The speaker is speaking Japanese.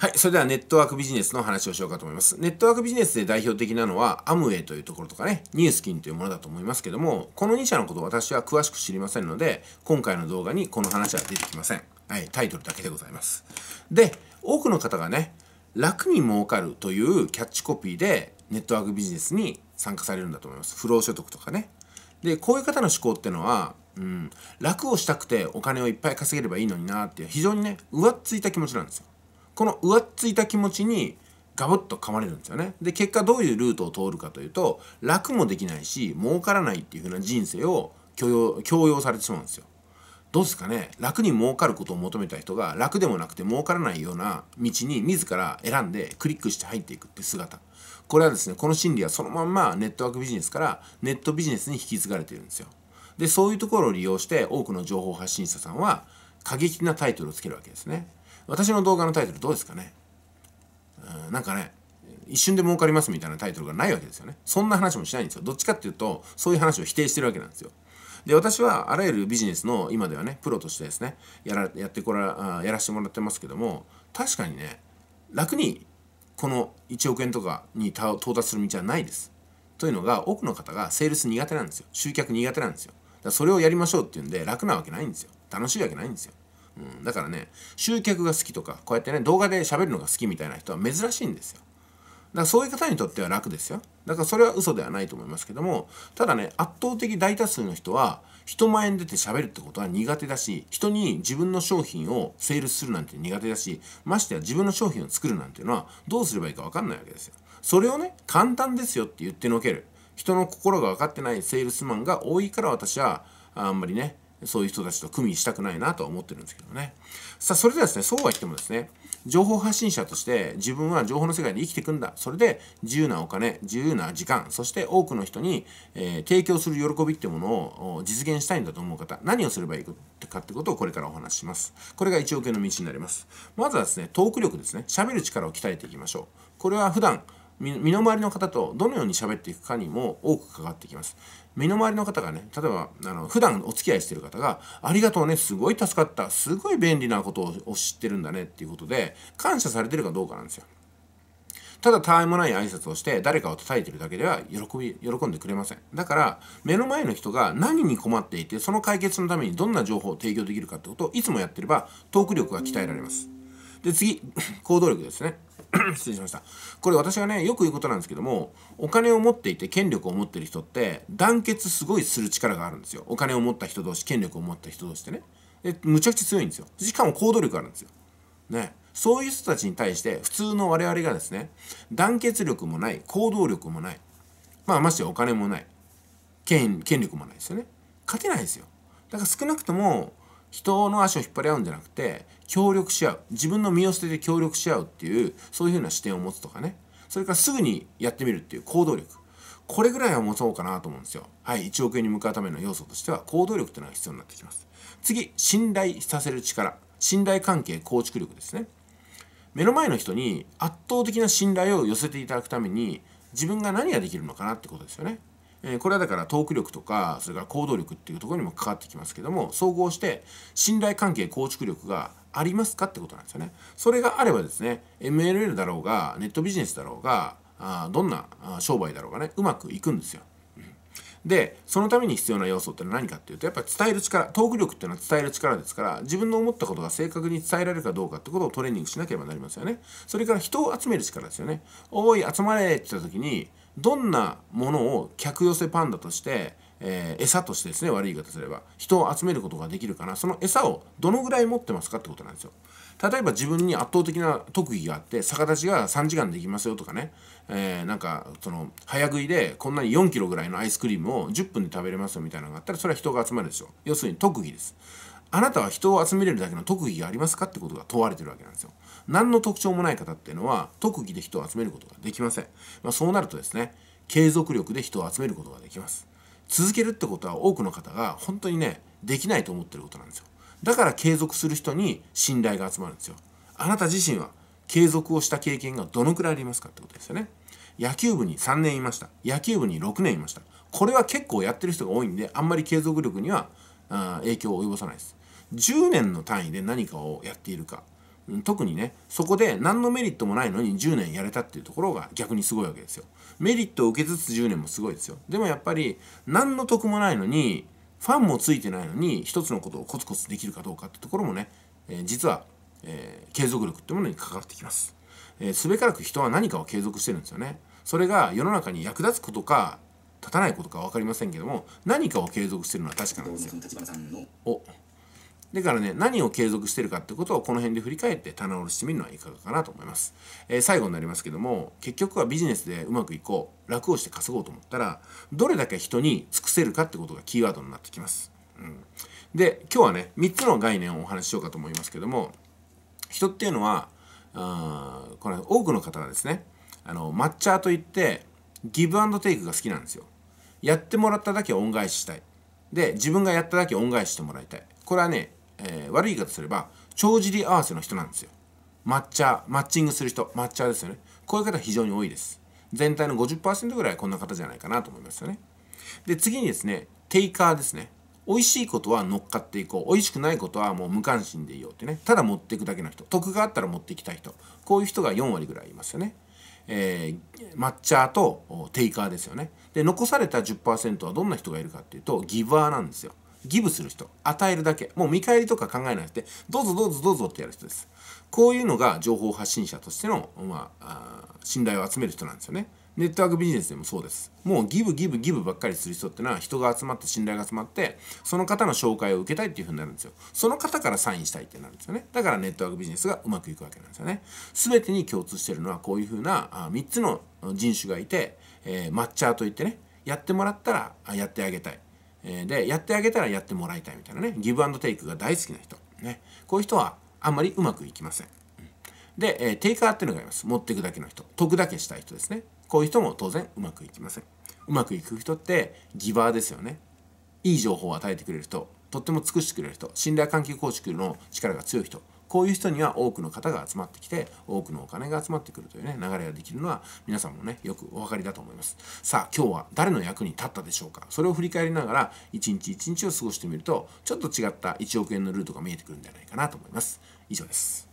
はい。それではネットワークビジネスの話をしようかと思います。ネットワークビジネスで代表的なのは、アムウェイというところとかね、ニュースキンというものだと思いますけども、この2社のことを私は詳しく知りませんので、今回の動画にこの話は出てきません。はい。タイトルだけでございます。で、多くの方がね、楽に儲かるというキャッチコピーで、ネットワークビジネスに参加されるんだと思います。不労所得とかね。で、こういう方の思考ってのは、うん、楽をしたくてお金をいっぱい稼げればいいのになっていう、非常にね、浮っついた気持ちなんですよ。この浮ついた気持ちにガブッと噛まれるんですよね。で結果どういうルートを通るかというと楽もできないし儲からないっていう風な人生を強要強要されてしまうんですよ。どうですかね楽に儲かることを求めた人が楽でもなくて儲からないような道に自ら選んでクリックして入っていくって姿これはですねこの心理はそのまんまネットワークビジネスからネットビジネスに引き継がれてるんですよでそういうところを利用して多くの情報発信者さんは過激なタイトルをつけるわけですね私の動画のタイトルどうですかねうんなんかね一瞬で儲かりますみたいなタイトルがないわけですよねそんな話もしないんですよどっちかっていうとそういう話を否定してるわけなんですよで私はあらゆるビジネスの今ではねプロとしてですねやらやってこらやらせてもらってますけども確かにね楽にこの1億円とかに到達する道はないですというのが多くの方がセールス苦手なんですよ集客苦手なんですよだそれをやりましょうっていうんで楽なわけないんですよ楽しいわけないんですようん、だからね集客が好きとかこうやってね動画で喋るのが好きみたいな人は珍しいんですよだからそういう方にとっては楽ですよだからそれは嘘ではないと思いますけどもただね圧倒的大多数の人は人前に出て喋るってことは苦手だし人に自分の商品をセールスするなんて苦手だしましてや自分の商品を作るなんていうのはどうすればいいか分かんないわけですよそれをね簡単ですよって言ってのける人の心が分かってないセールスマンが多いから私はあんまりねそういう人たちと組みしたくないなとは思ってるんですけどね。さあ、それではですね、そうは言ってもですね、情報発信者として自分は情報の世界で生きていくんだ。それで自由なお金、自由な時間、そして多くの人に、え提供する喜びっていうものを実現したいんだと思う方、何をすればいいかってことをこれからお話しします。これが1億円の道になります。まずはですね、トーク力ですね、喋る力を鍛えていきましょう。これは普段身の回りの方とどのように喋っていくかにも多くかかってきます。身の回りの方がね、例えば、あの、普段お付き合いしてる方が、ありがとうね、すごい助かった、すごい便利なことを知ってるんだねっていうことで、感謝されてるかどうかなんですよ。ただ、たわいもない挨拶をして、誰かを叩いてるだけでは、喜び、喜んでくれません。だから、目の前の人が何に困っていて、その解決のためにどんな情報を提供できるかってことを、いつもやってれば、トーク力が鍛えられます。で、次、行動力ですね。失礼しました。これ私がね、よく言うことなんですけども、お金を持っていて権力を持ってる人って、団結すごいする力があるんですよ。お金を持った人同士、権力を持った人同士ってね。で、むちゃくちゃ強いんですよ。しかも行動力あるんですよ。ね。そういう人たちに対して、普通の我々がですね、団結力もない、行動力もない、まあ、ましてお金もない、権、権力もないですよね。勝てないですよ。だから少なくとも、人の足を引っ張り合うんじゃなくて協力し合う自分の身を捨てて協力し合うっていうそういうふうな視点を持つとかねそれからすぐにやってみるっていう行動力これぐらいは持そうかなと思うんですよはい1億円に向かうための要素としては行動力ていうのが必要になってきます次信頼させる力信頼関係構築力ですね目の前の人に圧倒的な信頼を寄せていただくために自分が何ができるのかなってことですよねえこれはだからトーク力とかそれから行動力っていうところにも関わってきますけども総合して信頼関係構築力がありますかってことなんですよね。それがあればですね MLL だろうがネットビジネスだろうがあどんな商売だろうがねうまくいくんですよ。でそのために必要な要素ってのは何かっていうとやっぱ伝える力トーク力っていうのは伝える力ですから自分の思ったことが正確に伝えられるかどうかってことをトレーニングしなければなりますよねそれから人を集める力ですよねおい集まれって言った時にどんなものを客寄せパンダとして、えー、餌としてですね悪い言い方すれば人を集めることができるかなその餌をどのぐらい持ってますかってことなんですよ。例えば自分に圧倒的な特技があって逆立ちが3時間できますよとかね、えー、なんかその早食いでこんなに4キロぐらいのアイスクリームを10分で食べれますよみたいなのがあったらそれは人が集まるでしょ要するに特技ですあなたは人を集めれるだけの特技がありますかってことが問われてるわけなんですよ。何の特徴もない方っていうのは特技で人を集めることができません。まあ、そうなるとですね、継続力で人を集めることができます。続けるってことは多くの方が本当にね、できないと思ってることなんですよ。だから継続する人に信頼が集まるんですよ。あなた自身は継続をした経験がどのくらいありますかってことですよね。野球部に3年いました。野球部に6年いました。これは結構やってる人が多いんで、あんまり継続力にはあ影響を及ぼさないです。10年の単位で何かをやっているか特にねそこで何のメリットもないのに10年やれたっていうところが逆にすごいわけですよメリットを受けつつ10年もすごいですよでもやっぱり何の得もないのにファンもついてないのに一つのことをコツコツできるかどうかってところもね、えー、実は、えー、継続力ってものに関わってきます、えー、すべからく人は何かを継続してるんですよねそれが世の中に役立つことか立たないことか分かりませんけども何かを継続してるのは確かなんですよ。おだからね何を継続してるかってことをこの辺で振り返って棚卸してみるのはいかがかなと思います、えー、最後になりますけども結局はビジネスでうまくいこう楽をして稼ごうと思ったらどれだけ人に尽くせるかってことがキーワードになってきます、うん、で今日はね3つの概念をお話ししようかと思いますけども人っていうのはあこれ多くの方がですねあの抹茶といってギブアンドテイクが好きなんですよやってもらっただけ恩返ししたいで自分がやっただけ恩返ししてもらいたいこれはね、えー、悪い言い方すれば帳尻合わせの人なんですよ抹茶マッチングする人抹茶ですよねこういう方非常に多いです全体の50%ぐらいこんな方じゃないかなと思いますよねで次にですねテイカーですね美味しいことは乗っかっていこう美味しくないことはもう無関心でいようってねただ持っていくだけの人得があったら持っていきたい人こういう人が4割ぐらいいますよねえー、抹茶とテイカーですよね。で残された10%はどんな人がいるかっていうとギバーなんですよ。ギブする人与えるだけもう見返りとか考えないでどうぞどうぞどうぞってやる人ですこういうのが情報発信者としての、まあ、信頼を集める人なんですよねネットワークビジネスでもそうです。もうギブギブギブばっかりする人ってのは人が集まって信頼が集まってその方の紹介を受けたいっていう風になるんですよ。その方からサインしたいってなるんですよね。だからネットワークビジネスがうまくいくわけなんですよね。全てに共通してるのはこういう風なあ3つの人種がいて、えー、マッチャーといってねやってもらったらやってあげたい。えー、でやってあげたらやってもらいたいみたいなねギブアンドテイクが大好きな人。ね、こういう人はあんまりうまくいきません。で、えー、テイカーっていうのがいます。持っていくだけの人。得だけしたい人ですね。こういう人も当然うまくいきません。うまくいく人ってギバーですよね。いい情報を与えてくれる人、とっても尽くしてくれる人、信頼関係構築の力が強い人、こういう人には多くの方が集まってきて、多くのお金が集まってくるというね、流れができるのは、皆さんもね、よくお分かりだと思います。さあ、今日は誰の役に立ったでしょうかそれを振り返りながら、一日一日を過ごしてみると、ちょっと違った1億円のルートが見えてくるんじゃないかなと思います。以上です。